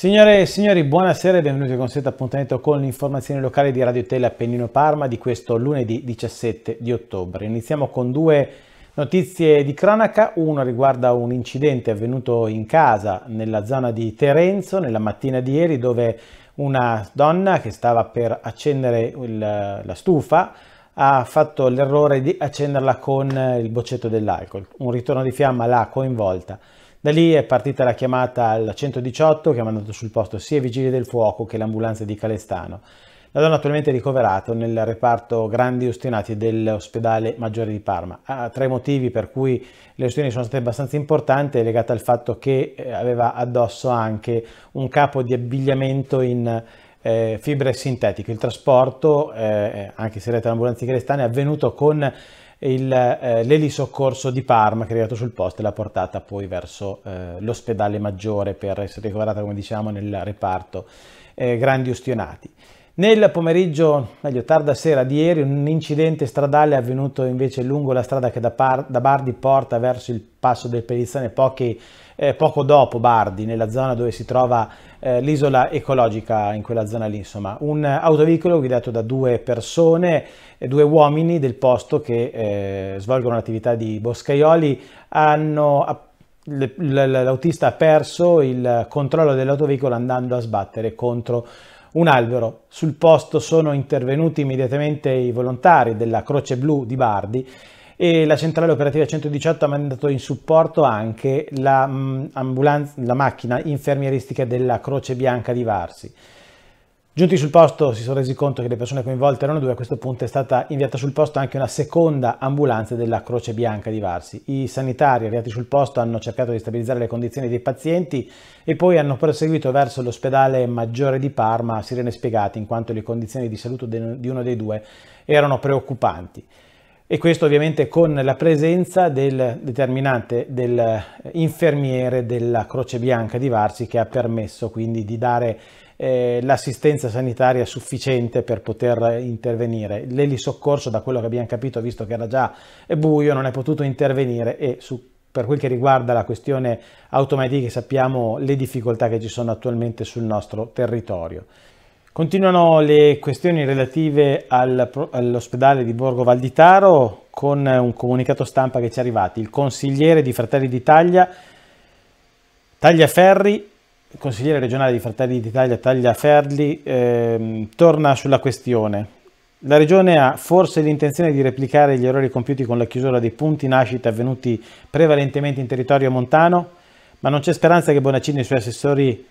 Signore e signori, buonasera e benvenuti al consueto appuntamento con l'informazione locale di Radio Tele Appennino Parma di questo lunedì 17 di ottobre. Iniziamo con due notizie di cronaca, uno riguarda un incidente avvenuto in casa nella zona di Terenzo nella mattina di ieri dove una donna che stava per accendere il, la stufa ha fatto l'errore di accenderla con il boccetto dell'alcol. Un ritorno di fiamma l'ha coinvolta da lì è partita la chiamata al 118 che ha mandato sul posto sia i vigili del fuoco che l'ambulanza di Calestano. La donna attualmente è ricoverata nel reparto grandi ostinati dell'ospedale Maggiore di Parma. Ha tre motivi per cui le ostioni sono state abbastanza importanti è legata al fatto che eh, aveva addosso anche un capo di abbigliamento in eh, fibre sintetiche. Il trasporto, eh, anche se rete all'ambulanza di Calestano, è avvenuto con eh, l'elisoccorso di Parma che è arrivato sul posto e l'ha portata poi verso eh, l'ospedale maggiore per essere ricoverata, come diciamo, nel reparto eh, grandi ustionati. Nel pomeriggio, meglio tarda sera di ieri, un incidente stradale è avvenuto invece lungo la strada che da, da Bardi porta verso il passo del Pelizzane pochi, eh, poco dopo Bardi, nella zona dove si trova eh, l'isola ecologica in quella zona lì, insomma, un autoveicolo guidato da due persone, eh, due uomini del posto che eh, svolgono l'attività di boscaioli, hanno l'autista ha perso il controllo dell'autoveicolo andando a sbattere contro un albero. Sul posto sono intervenuti immediatamente i volontari della Croce Blu di Bardi e la centrale operativa 118 ha mandato in supporto anche la, mm, la macchina infermieristica della Croce Bianca di Varsi. Giunti sul posto si sono resi conto che le persone coinvolte erano due, a questo punto è stata inviata sul posto anche una seconda ambulanza della Croce Bianca di Varsi. I sanitari arrivati sul posto hanno cercato di stabilizzare le condizioni dei pazienti e poi hanno proseguito verso l'ospedale maggiore di Parma a sirene spiegate in quanto le condizioni di salute di uno dei due erano preoccupanti e questo ovviamente con la presenza del determinante dell'infermiere eh, della Croce Bianca di Varsi che ha permesso quindi di dare eh, l'assistenza sanitaria sufficiente per poter intervenire. L'elisoccorso, da quello che abbiamo capito, visto che era già buio, non è potuto intervenire e su, per quel che riguarda la questione automatica sappiamo le difficoltà che ci sono attualmente sul nostro territorio. Continuano le questioni relative al, all'ospedale di Borgo Valditaro con un comunicato stampa che ci è arrivato. Il consigliere di Fratelli d'Italia Tagliaferri, consigliere regionale di Fratelli d'Italia Tagliaferri, eh, torna sulla questione. La regione ha forse l'intenzione di replicare gli errori compiuti con la chiusura dei punti nascita avvenuti prevalentemente in territorio montano, ma non c'è speranza che Bonaccini e i suoi assessori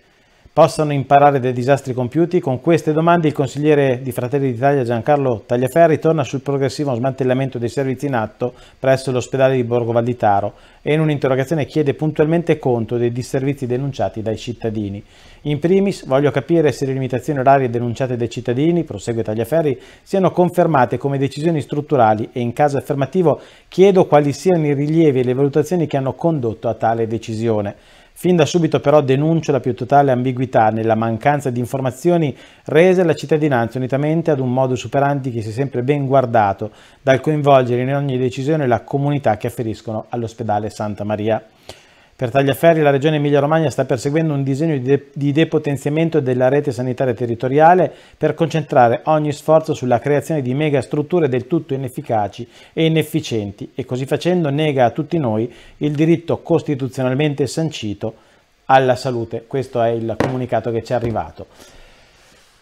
possano imparare dai disastri compiuti? Con queste domande il consigliere di Fratelli d'Italia Giancarlo Tagliaferri torna sul progressivo smantellamento dei servizi in atto presso l'ospedale di Borgo Valditaro e in un'interrogazione chiede puntualmente conto dei disservizi denunciati dai cittadini. In primis voglio capire se le limitazioni orarie denunciate dai cittadini, prosegue Tagliaferri, siano confermate come decisioni strutturali e in caso affermativo chiedo quali siano i rilievi e le valutazioni che hanno condotto a tale decisione. Fin da subito però denuncio la più totale ambiguità nella mancanza di informazioni rese alla cittadinanza unitamente ad un modus operandi che si è sempre ben guardato dal coinvolgere in ogni decisione la comunità che afferiscono all'ospedale Santa Maria. Per Tagliaferri la Regione Emilia-Romagna sta perseguendo un disegno di, depotenziamento della rete sanitaria territoriale per concentrare ogni sforzo sulla creazione di megastrutture del tutto inefficaci e inefficienti e così facendo nega a tutti noi il diritto costituzionalmente sancito alla salute. Questo è il comunicato che ci è arrivato.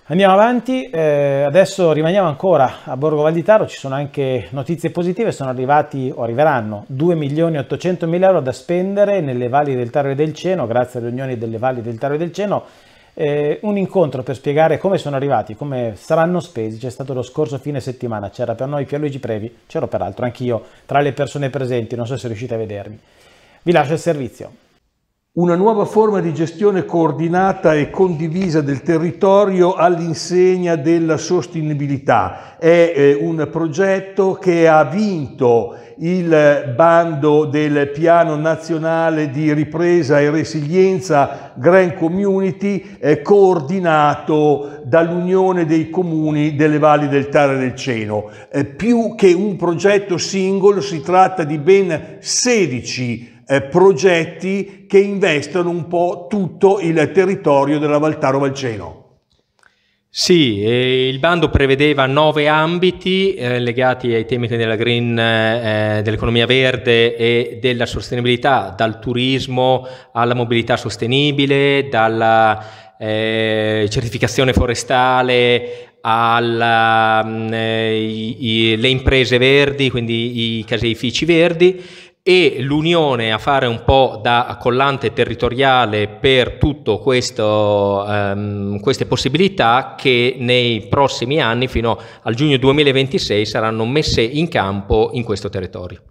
Andiamo avanti, eh, adesso rimaniamo ancora a Borgo Valditaro, ci sono anche notizie positive, sono arrivati o arriveranno 2 milioni 800 mila euro da spendere nelle valli del Taro e del Ceno, grazie alle riunioni delle valli del Taro e del Ceno, eh, un incontro per spiegare come sono arrivati, come saranno spesi, c'è stato lo scorso fine settimana, c'era per noi Pierluigi Previ, c'ero peraltro anch'io tra le persone presenti, non so se riuscite a vedermi. Vi lascio il servizio una nuova forma di gestione coordinata e condivisa del territorio all'insegna della sostenibilità. È eh, un progetto che ha vinto il bando del Piano Nazionale di Ripresa e Resilienza Grand Community eh, coordinato dall'Unione dei Comuni delle Valli del Tare del Ceno. Eh, più che un progetto singolo si tratta di ben 16 progetti eh, progetti che investono un po' tutto il territorio della Valtaro Valceno. Sì, eh, il bando prevedeva nove ambiti eh, legati ai temi della green, eh, dell'economia verde e della sostenibilità, dal turismo alla mobilità sostenibile, dalla eh, certificazione forestale alle mm, eh, imprese verdi, quindi i caseifici verdi e l'Unione a fare un po' da collante territoriale per tutte um, ehm, queste possibilità che nei prossimi anni fino al giugno 2026 saranno messe in campo in questo territorio.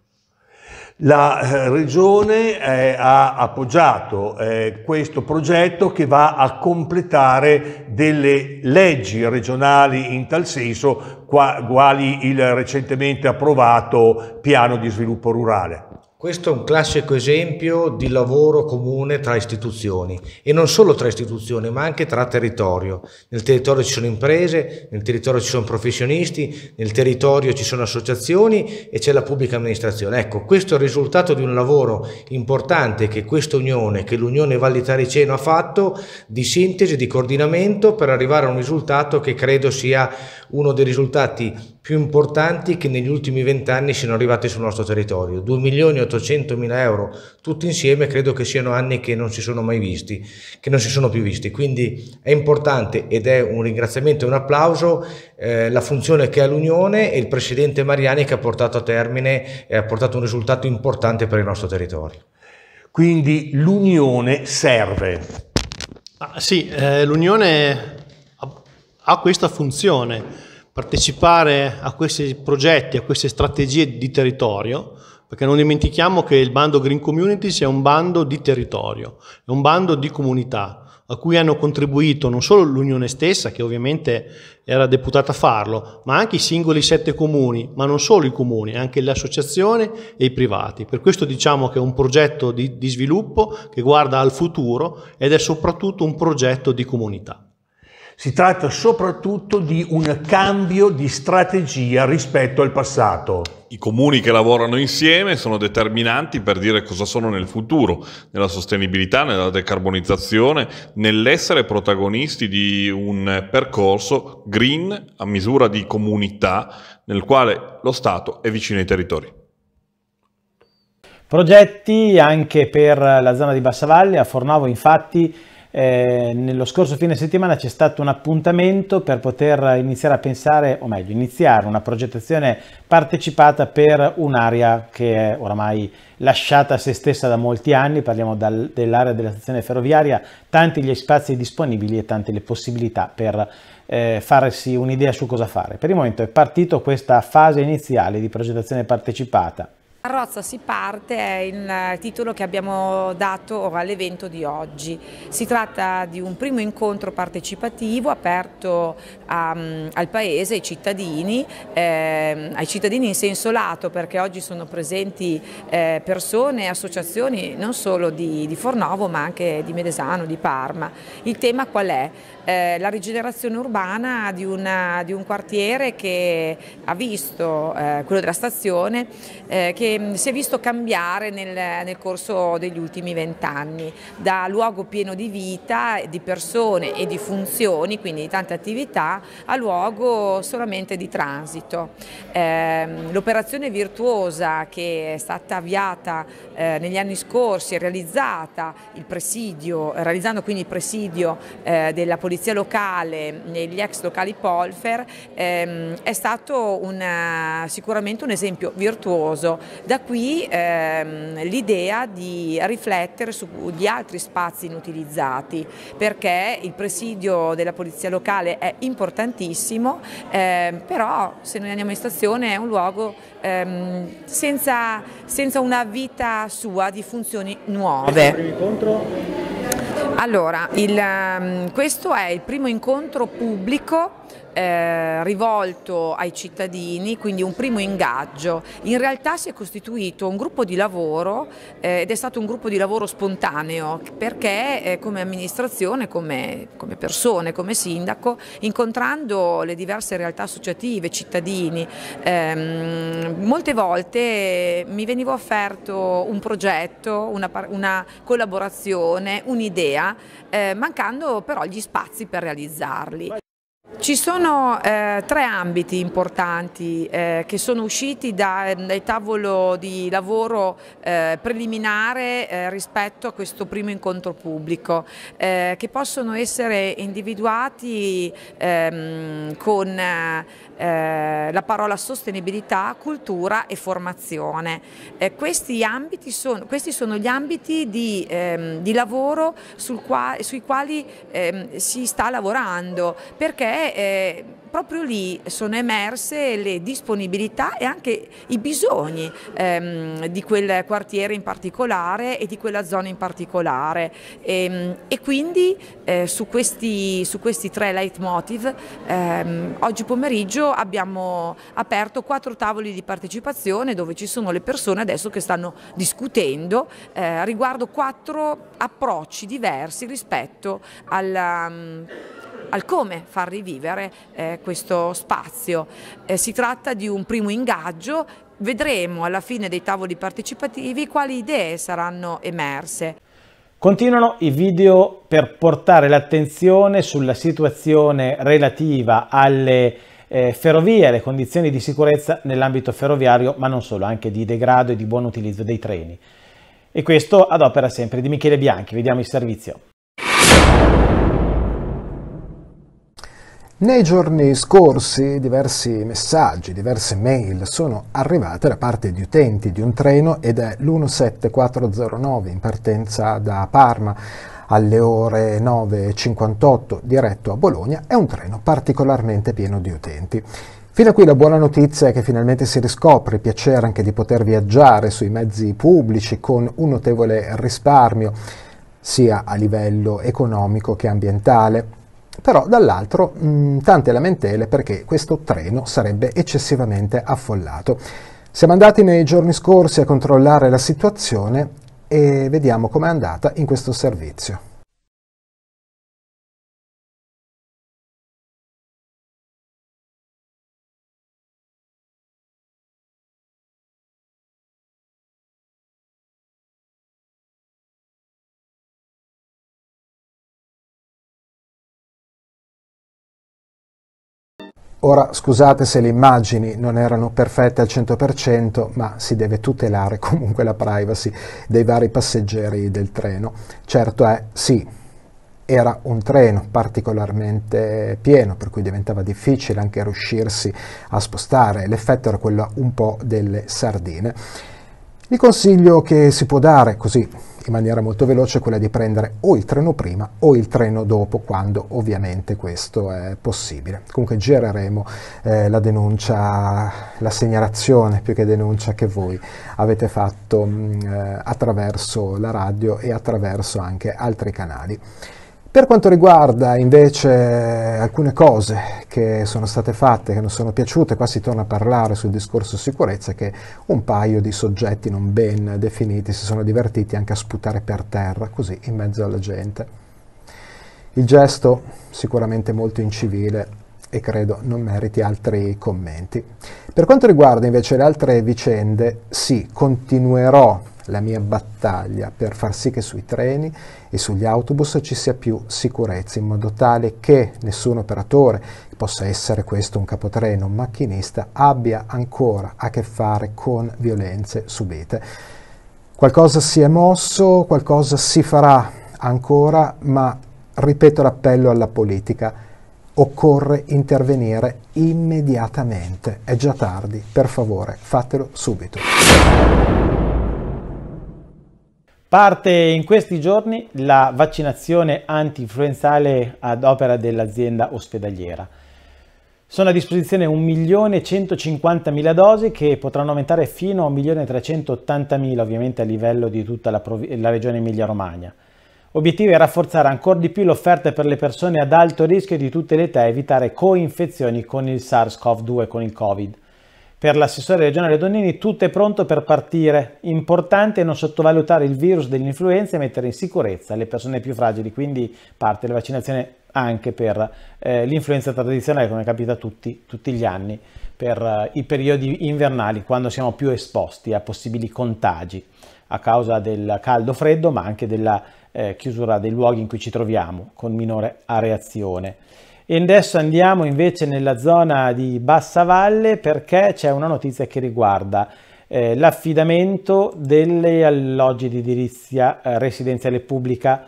La eh, Regione eh, ha appoggiato eh, questo progetto che va a completare delle leggi regionali in tal senso, quali il recentemente approvato piano di sviluppo rurale. Questo è un classico esempio di lavoro comune tra istituzioni e non solo tra istituzioni ma anche tra territorio. Nel territorio ci sono imprese, nel territorio ci sono professionisti, nel territorio ci sono associazioni e c'è la pubblica amministrazione. Ecco, questo è il risultato di un lavoro importante che questa unione, che l'Unione Vallitariceno ha fatto di sintesi, di coordinamento per arrivare a un risultato che credo sia uno dei risultati più importanti che negli ultimi vent'anni siano arrivati sul nostro territorio. 2 milioni e 800 mila euro tutti insieme credo che siano anni che non si sono mai visti, che non si sono più visti. Quindi è importante ed è un ringraziamento e un applauso eh, la funzione che ha l'Unione e il Presidente Mariani che ha portato a termine e ha portato un risultato importante per il nostro territorio. Quindi l'Unione serve. Ah, sì, eh, l'Unione ha, ha questa funzione partecipare a questi progetti, a queste strategie di territorio, perché non dimentichiamo che il bando Green Communities è un bando di territorio, è un bando di comunità a cui hanno contribuito non solo l'Unione stessa, che ovviamente era deputata a farlo, ma anche i singoli sette comuni, ma non solo i comuni, anche le associazioni e i privati. Per questo diciamo che è un progetto di, di sviluppo che guarda al futuro ed è soprattutto un progetto di comunità. Si tratta soprattutto di un cambio di strategia rispetto al passato. I comuni che lavorano insieme sono determinanti per dire cosa sono nel futuro, nella sostenibilità, nella decarbonizzazione, nell'essere protagonisti di un percorso green a misura di comunità nel quale lo Stato è vicino ai territori. Progetti anche per la zona di Bassavalle, a Fornovo infatti eh, nello scorso fine settimana c'è stato un appuntamento per poter iniziare a pensare, o meglio, iniziare una progettazione partecipata per un'area che è oramai lasciata a se stessa da molti anni, parliamo dell'area della stazione ferroviaria, tanti gli spazi disponibili e tante le possibilità per eh, farsi un'idea su cosa fare. Per il momento è partito questa fase iniziale di progettazione partecipata Carrozza si parte è il eh, titolo che abbiamo dato all'evento di oggi. Si tratta di un primo incontro partecipativo aperto a, ehm, al Paese, ai cittadini, eh, ai cittadini in senso lato perché oggi sono presenti eh, persone e associazioni non solo di, di, Fornovo ma anche di Medesano, di Parma. Il tema qual è? Eh, la rigenerazione urbana di, una, di, un quartiere che ha visto, eh, quello della stazione, eh, che Ehm, si è visto cambiare nel, nel corso degli ultimi vent'anni, da luogo pieno di vita, di persone e di funzioni, quindi di tante attività, a luogo solamente di transito. Eh, l'operazione virtuosa che è stata avviata eh, negli anni scorsi, e realizzata il presidio, realizzando quindi il presidio eh, della polizia locale negli ex locali Polfer, ehm, è stato una, sicuramente un esempio virtuoso da qui ehm, l'idea di riflettere sugli altri spazi inutilizzati perché il presidio della polizia locale è importantissimo, ehm, però se noi andiamo in stazione è un luogo ehm, senza, senza una vita sua di funzioni nuove. Allora, il, ehm, questo è il primo incontro pubblico eh, rivolto ai cittadini, quindi un primo ingaggio. In realtà si è costituito un gruppo di lavoro eh, ed è stato un gruppo di lavoro spontaneo perché eh, come amministrazione, come, come, persone, come sindaco, incontrando le diverse realtà associative, cittadini, ehm, molte volte mi veniva offerto un progetto, una, una collaborazione, un'idea, eh, mancando però gli spazi per realizzarli. Ci sono eh, tre ambiti importanti eh, che sono usciti da, dal tavolo di lavoro eh, preliminare eh, rispetto a questo primo incontro pubblico, eh, che possono essere individuati ehm, con eh, eh, la parola sostenibilità, cultura e formazione. Eh, questi, sono, questi, sono, gli ambiti di, ehm, di lavoro qua, sui quali ehm, si sta lavorando perché eh, proprio lì sono emerse le disponibilità e anche i bisogni ehm, di quel quartiere in particolare e di quella zona in particolare e, ehm, e quindi eh, su questi, su, questi, tre leitmotiv ehm, oggi pomeriggio maggio abbiamo aperto quattro tavoli di partecipazione dove ci sono le persone adesso che stanno discutendo eh, riguardo quattro approcci diversi rispetto alla, mm, al come far rivivere eh, questo spazio. Eh, si tratta di un primo ingaggio, vedremo alla fine dei tavoli partecipativi quali idee saranno emerse. Continuano i video per portare l'attenzione sulla situazione relativa alle eh, ferrovie, le condizioni di sicurezza nell'ambito ferroviario, ma non solo, anche di degrado e di buon utilizzo dei treni. E questo ad opera sempre di Michele Bianchi, vediamo il servizio. Nei giorni scorsi diversi messaggi, diverse mail sono arrivate da parte di utenti di un treno ed è l'17409 in partenza da Parma alle ore 9.58 diretto a Bologna è un treno particolarmente pieno di utenti. Fino a qui la buona notizia è che finalmente si riscopre il piacere anche di poter viaggiare sui mezzi pubblici con un notevole risparmio sia a livello economico che ambientale. Però dall'altro mh, mm, tante lamentele perché questo treno sarebbe eccessivamente affollato. Siamo andati nei giorni scorsi a controllare la situazione e vediamo com'è andata in questo servizio. Ora scusate se le immagini non erano perfette al 100%, ma si deve tutelare comunque la privacy dei vari passeggeri del treno. Certo è, sì, era un treno particolarmente pieno, per cui diventava difficile anche riuscirsi a spostare, l'effetto era quello un po' delle sardine. Il consiglio che si può dare, così in maniera molto veloce quella di prendere o il treno prima o il treno dopo quando ovviamente questo è possibile. Comunque gireremo eh, la denuncia, la segnalazione più che denuncia che voi avete fatto mh, mm, eh, attraverso la radio e attraverso anche altri canali. Per quanto riguarda invece alcune cose che sono state fatte, che non sono piaciute, qua si torna a parlare sul discorso sicurezza che un paio di soggetti non ben definiti si sono divertiti anche a sputare per terra, così in mezzo alla gente. Il gesto sicuramente molto incivile e credo non meriti altri commenti. Per quanto riguarda invece le altre vicende, sì, continuerò la mia battaglia per far sì che sui treni e sugli autobus ci sia più sicurezza, in modo tale che nessun operatore, possa essere questo un capotreno, un macchinista, abbia ancora a che fare con violenze subite. Qualcosa si è mosso, qualcosa si farà ancora, ma ripeto l'appello alla politica, occorre intervenire immediatamente, è già tardi, per favore fatelo subito. Parte in questi giorni la vaccinazione anti-influenzale ad opera dell'azienda ospedaliera. Sono a disposizione 1.150.000 dosi che potranno aumentare fino a 1.380.000 ovviamente a livello di tutta la, la regione Emilia-Romagna. Obiettivo è rafforzare ancora di più l'offerta per le persone ad alto rischio di tutte le età e evitare coinfezioni con il SARS-CoV-2 con il Covid. Per l'assessore regionale Donnini tutto è pronto per partire. Importante non sottovalutare il virus dell'influenza e mettere in sicurezza le persone più fragili, quindi parte la vaccinazione anche per eh, l'influenza tradizionale come capita tutti, tutti gli anni per eh, i periodi invernali quando siamo più esposti a possibili contagi a causa del caldo freddo ma anche della eh, chiusura dei luoghi in cui ci troviamo con minore areazione. E adesso andiamo invece nella zona di Bassa Valle perché c'è una notizia che riguarda eh, l'affidamento degli alloggi di edilizia eh, residenziale pubblica.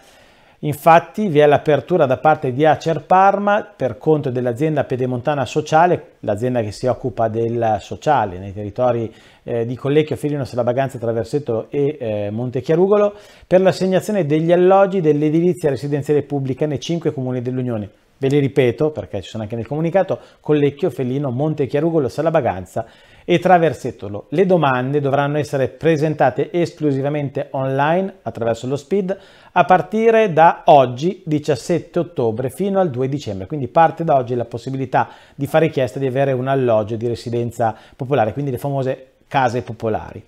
Infatti vi è l'apertura da parte di Acer Parma per conto dell'azienda Pedemontana Sociale, l'azienda che si occupa del sociale nei territori eh, di Collecchio, Filino, Salabaganza, Traversetto e eh, Montechiarugolo, per l'assegnazione degli alloggi dell'edilizia residenziale pubblica nei cinque comuni dell'Unione Ve li ripeto perché ci sono anche nel comunicato, Collecchio, Fellino, Montechiarugolo, Salabaganza e Traversetolo. Le domande dovranno essere presentate esclusivamente online attraverso lo SPID a partire da oggi 17 ottobre fino al 2 dicembre, quindi parte da oggi la possibilità di fare richiesta di avere un alloggio di residenza popolare, quindi le famose case popolari.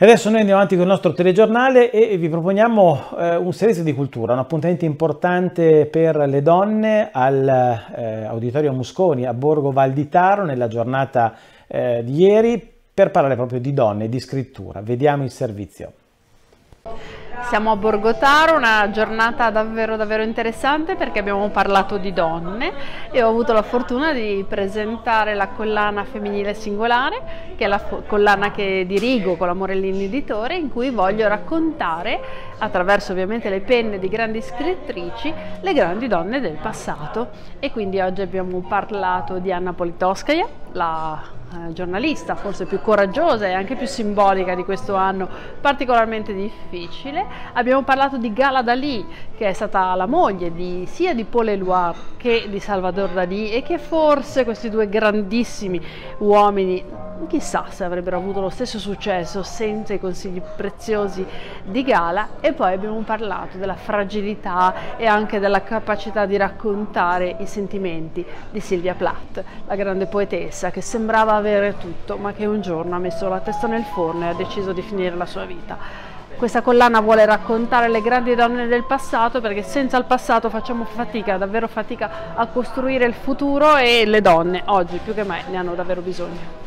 E adesso noi andiamo avanti con il nostro telegiornale e vi proponiamo eh, un servizio di cultura, un appuntamento importante per le donne all'Auditorio eh, Musconi a Borgo Val di Taro nella giornata eh, di ieri per parlare proprio di donne, e di scrittura. Vediamo il servizio. Siamo a Borgotaro, una giornata davvero davvero interessante perché abbiamo parlato di donne e ho avuto la fortuna di presentare la collana femminile singolare, che è la collana che dirigo con la Morellini Editore, in cui voglio raccontare, attraverso ovviamente le penne di grandi scrittrici, le grandi donne del passato. E quindi oggi abbiamo parlato di Anna Politoskaya la eh, giornalista forse più coraggiosa e anche più simbolica di questo anno particolarmente difficile. Abbiamo parlato di Gala Dalì, che è stata la moglie di, sia di Paul Eluard che di Salvador Dalì e che forse questi due grandissimi uomini chissà se avrebbero avuto lo stesso successo senza i consigli preziosi di Gala e poi abbiamo parlato della fragilità e anche della capacità di raccontare i sentimenti di Silvia Plath, la grande poetessa Alexa che sembrava avere tutto ma che un giorno ha messo la testa nel forno e ha deciso di finire la sua vita. Questa collana vuole raccontare le grandi donne del passato perché senza il passato facciamo fatica, davvero fatica a costruire il futuro e le donne oggi più che mai ne hanno davvero bisogno.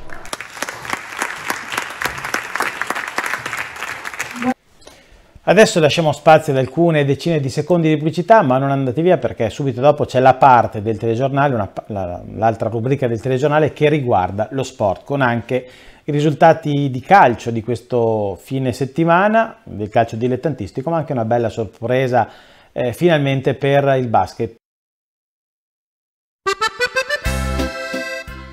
Adesso lasciamo spazio ad alcune decine di secondi di pubblicità, ma non andate via perché subito dopo c'è la parte del telegiornale, l'altra la, rubrica del telegiornale che riguarda lo sport, con anche i risultati di calcio di questo fine settimana, del calcio dilettantistico, ma anche una bella sorpresa eh, finalmente per il basket.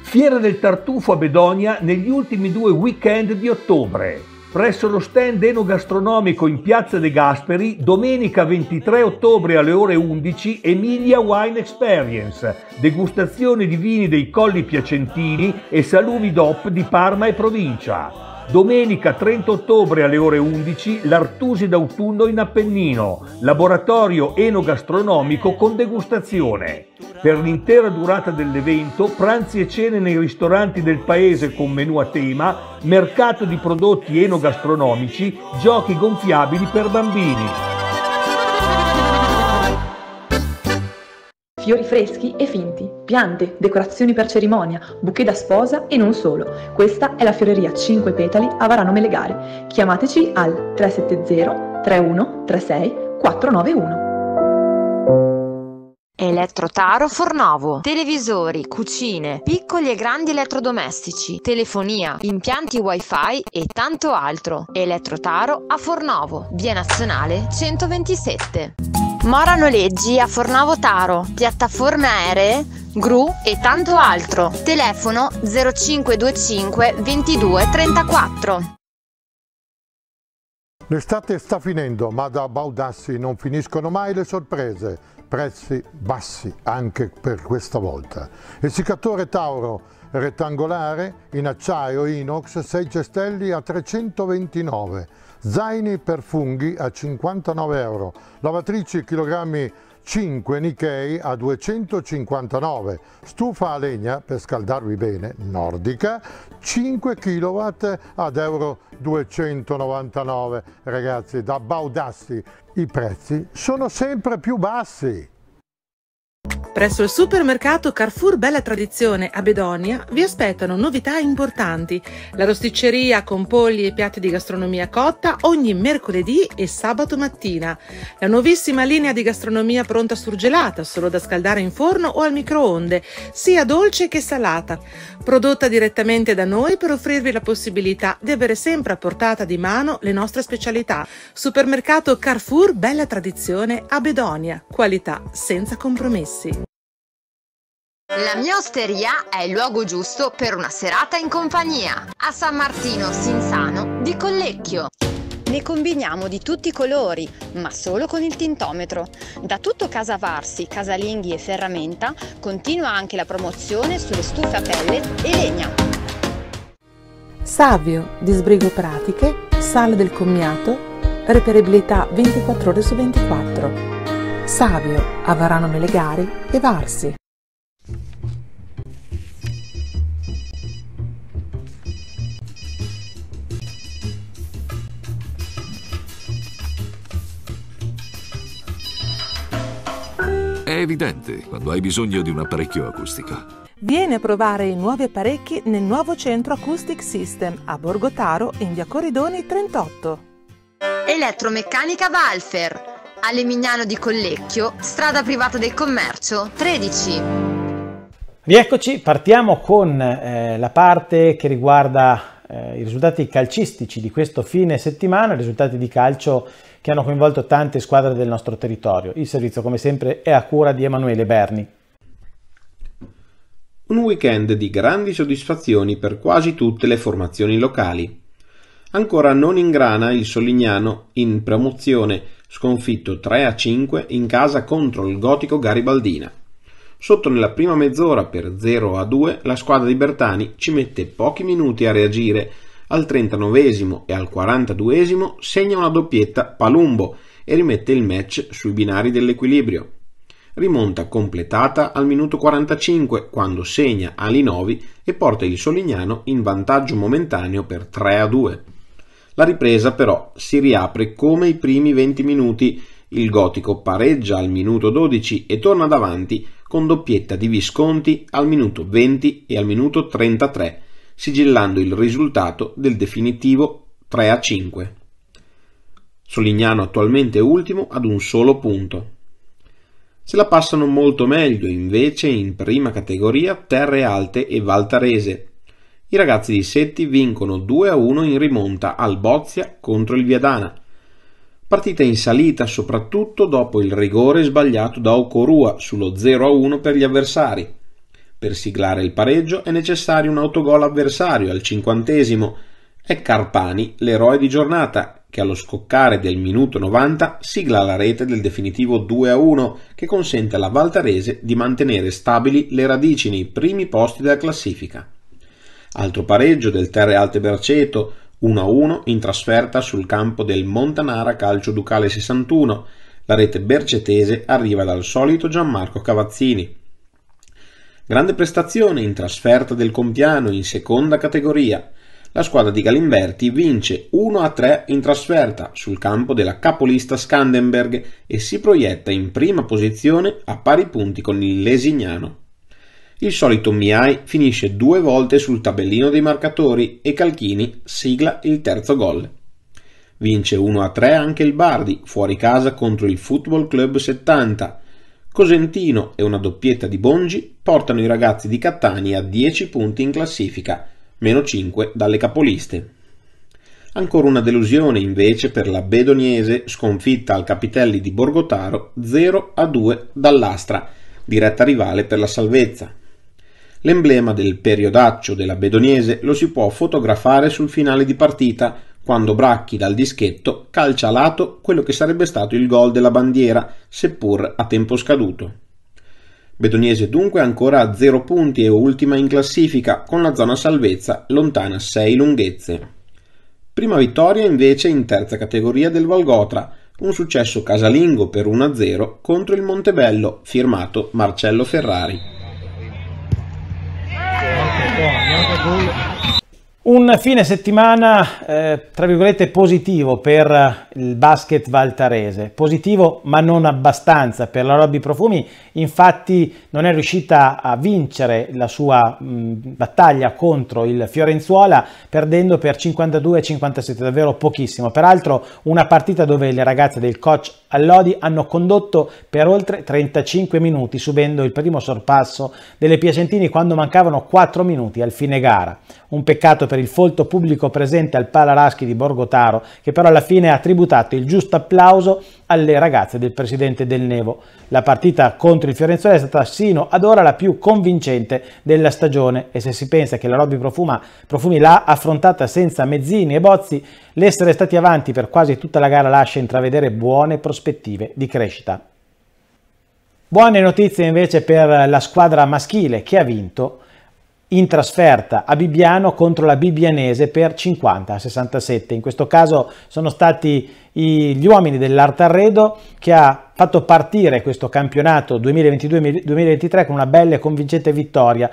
Fiera del tartufo a Bedonia negli ultimi due weekend di ottobre presso lo stand enogastronomico in Piazza De Gasperi domenica 23 ottobre alle ore 11 Emilia Wine Experience, degustazione di vini dei Colli Piacentini e salumi DOP di Parma e provincia. Domenica 30 ottobre alle ore 11 l'Artusi d'autunno in Appennino, laboratorio enogastronomico con degustazione. Per l'intera durata dell'evento, pranzi e cene nei ristoranti del paese con menù a tema, mercato di prodotti enogastronomici, giochi gonfiabili per bambini. Fiori freschi e finti, piante, decorazioni per cerimonia, bouquet da sposa e non solo. Questa è la fioreria 5 Petali a Varano Melegare. Chiamateci al 370 3136 36 491. Elettrotaro Fornovo, televisori, cucine, piccoli e grandi elettrodomestici, telefonia, impianti wifi e tanto altro. Elettrotaro a Fornovo, via nazionale 127. Mora noleggi a Fornavo Taro, piattaforme aeree, gru e tanto altro. Telefono 0525 22 34. L'estate sta finendo, ma da Baudassi non finiscono mai le sorprese. Prezzi bassi anche per questa volta. Il Tauro rettangolare in acciaio inox 6 cestelli a 329 zaini per funghi a 59 euro, lavatrici chilogrammi 5 Nikkei a 259, stufa a legna per scaldarvi bene nordica 5 kW ad euro 299. Ragazzi, da Baudassi i prezzi sono sempre più bassi. Presso il supermercato Carrefour Bella Tradizione a Bedonia vi aspettano novità importanti. La rosticceria con polli e piatti di gastronomia cotta ogni mercoledì e sabato mattina. La nuovissima linea di gastronomia pronta surgelata, solo da scaldare in forno o al microonde, sia dolce che salata. Prodotta direttamente da noi per offrirvi la possibilità di avere sempre a portata di mano le nostre specialità. Supermercato Carrefour Bella Tradizione a Bedonia. Qualità senza compromessi. Rossi. La mia osteria è il luogo giusto per una serata in compagnia. A San Martino Sinsano di Collecchio. Ne combiniamo di tutti i colori, ma solo con il tintometro. Da tutto Casa Varsi, Casalinghi e Ferramenta continua anche la promozione sulle stufe a pelle e legna. Savio disbrigo Pratiche, Sale del Commiato, reperibilità 24 ore su 24. Savio, Avarano Melegari e Varsi. È evidente quando hai bisogno di un apparecchio acustico. Vieni a provare i nuovi apparecchi nel nuovo centro Acoustic System a Borgotaro in via Corridoni 38. Elettromeccanica Valfer a Lemignano di Collecchio, strada privata del commercio 13. Rieccoci, partiamo con eh, la parte che riguarda eh, i risultati calcistici di questo fine settimana, risultati di calcio che hanno coinvolto tante squadre del nostro territorio. Il servizio, come sempre, è a cura di Emanuele Berni. Un weekend di grandi soddisfazioni per quasi tutte le formazioni locali. Ancora non in grana il Solignano in promozione sconfitto 3 a 5 in casa contro il Gotico Garibaldina. Sotto nella prima mezz'ora per 0 a 2 la squadra di Bertani ci mette pochi minuti a reagire. Al 39 e al 42 segna una doppietta Palumbo e rimette il match sui binari dell'equilibrio. Rimonta completata al minuto 45 quando segna Alinovi e porta il Solignano in vantaggio momentaneo per 3 a 2. La ripresa però si riapre come i primi 20 minuti, il gotico pareggia al minuto 12 e torna davanti con doppietta di Visconti al minuto 20 e al minuto 33, sigillando il risultato del definitivo 3 a 5. Solignano attualmente ultimo ad un solo punto. Se la passano molto meglio invece in prima categoria Terre Alte e Valtarese, i ragazzi di Setti vincono 2-1 in rimonta al Bozia contro il Viadana. Partita in salita soprattutto dopo il rigore sbagliato da Ocorua sullo 0-1 per gli avversari. Per siglare il pareggio è necessario un autogol avversario al cinquantesimo. È Carpani, l'eroe di giornata, che allo scoccare del minuto 90 sigla la rete del definitivo 2-1 che consente alla Valtarese di mantenere stabili le radici nei primi posti della classifica. Altro pareggio del Terre Alte Berceto 1-1 in trasferta sul campo del Montanara Calcio Ducale 61. La rete bercetese arriva dal solito Gianmarco Cavazzini. Grande prestazione in trasferta del Compiano in seconda categoria. La squadra di Galimberti vince 1-3 in trasferta sul campo della capolista Scandenberg e si proietta in prima posizione a pari punti con il Lesignano. Il solito Miai finisce due volte sul tabellino dei marcatori e Calchini sigla il terzo gol. Vince 1-3 anche il Bardi, fuori casa contro il Football Club 70. Cosentino e una doppietta di Bongi portano i ragazzi di Cattani a 10 punti in classifica, meno 5 dalle capoliste. Ancora una delusione invece per la Bedoniese, sconfitta al Capitelli di Borgotaro 0-2 dall'Astra, diretta rivale per la salvezza. L'emblema del periodaccio della Bedoniese lo si può fotografare sul finale di partita, quando Bracchi dal dischetto calcia a lato quello che sarebbe stato il gol della bandiera, seppur a tempo scaduto. Bedoniese dunque ancora a 0 punti e ultima in classifica, con la zona salvezza lontana 6 lunghezze. Prima vittoria invece in terza categoria del Valgotra, un successo casalingo per 1-0 contro il Montebello, firmato Marcello Ferrari. Un fine settimana, eh, tra virgolette, positivo per eh, il basket valtarese, positivo ma non abbastanza per la Robby Profumi, infatti non è riuscita a vincere la sua mh, battaglia contro il Fiorenzuola, perdendo per 52-57, davvero pochissimo. Peraltro una partita dove le ragazze del coach Allodi hanno condotto per oltre 35 minuti, subendo il primo sorpasso delle Piacentini quando mancavano 4 minuti al fine gara. Un peccato per per il folto pubblico presente al Palaraschi di Borgotaro, che però alla fine ha tributato il giusto applauso alle ragazze del presidente del Nevo. La partita contro il Fiorenzuola è stata sino ad ora la più convincente della stagione e se si pensa che la Robby Profumi l'ha affrontata senza mezzini e bozzi, l'essere stati avanti per quasi tutta la gara lascia intravedere buone prospettive di crescita. Buone notizie invece per la squadra maschile che ha vinto in trasferta a Bibbiano contro la Bibbianese per 50 a 67. In questo caso sono stati gli uomini dell'Artarredo che ha fatto partire questo campionato 2022-2023 con una bella e convincente vittoria.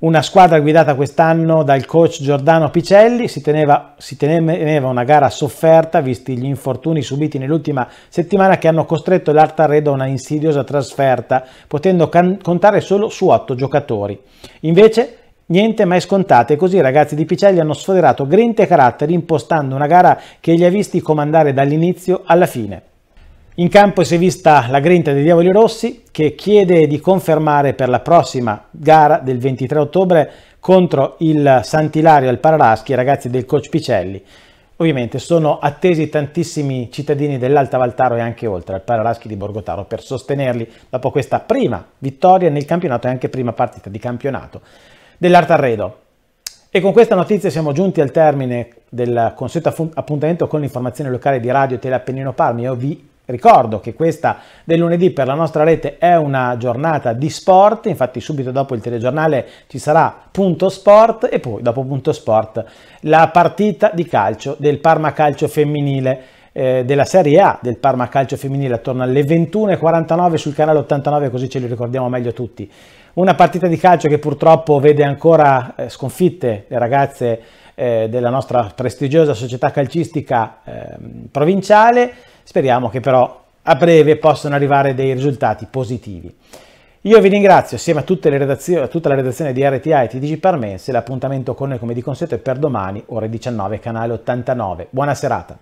Una squadra guidata quest'anno dal coach Giordano Picelli si teneva, si teneva una gara sofferta visti gli infortuni subiti nell'ultima settimana che hanno costretto l'Artarredo a una insidiosa trasferta, potendo contare solo su otto giocatori. Invece Niente mai scontate, così i ragazzi di Picelli hanno sfoderato grinte caratteri impostando una gara che li ha visti comandare dall'inizio alla fine. In campo si è vista la grinta dei Diavoli Rossi che chiede di confermare per la prossima gara del 23 ottobre contro il Santilario al Pararaschi, i ragazzi del coach Picelli. Ovviamente sono attesi tantissimi cittadini dell'Alta Valtaro e anche oltre al Pararaschi di Borgotaro per sostenerli dopo questa prima vittoria nel campionato e anche prima partita di campionato arredo. E con questa notizia siamo giunti al termine del consueto appuntamento con l'informazione locale di Radio Teleappennino Parmi. Io vi ricordo che questa del lunedì per la nostra rete è una giornata di sport, infatti subito dopo il telegiornale ci sarà punto sport e poi dopo punto sport la partita di calcio del Parma Calcio femminile eh, della Serie A del Parma Calcio femminile attorno alle 21.49 sul canale 89 così ce li ricordiamo meglio tutti. Una partita di calcio che purtroppo vede ancora eh, sconfitte le ragazze eh, della nostra prestigiosa società calcistica ehm, provinciale. Speriamo che però a breve possano arrivare dei risultati positivi. Io vi ringrazio assieme a, a, tutta la redazione di RTI e TDG Parmense. L'appuntamento con noi come di consueto è per domani, ore 19, canale 89. Buona serata.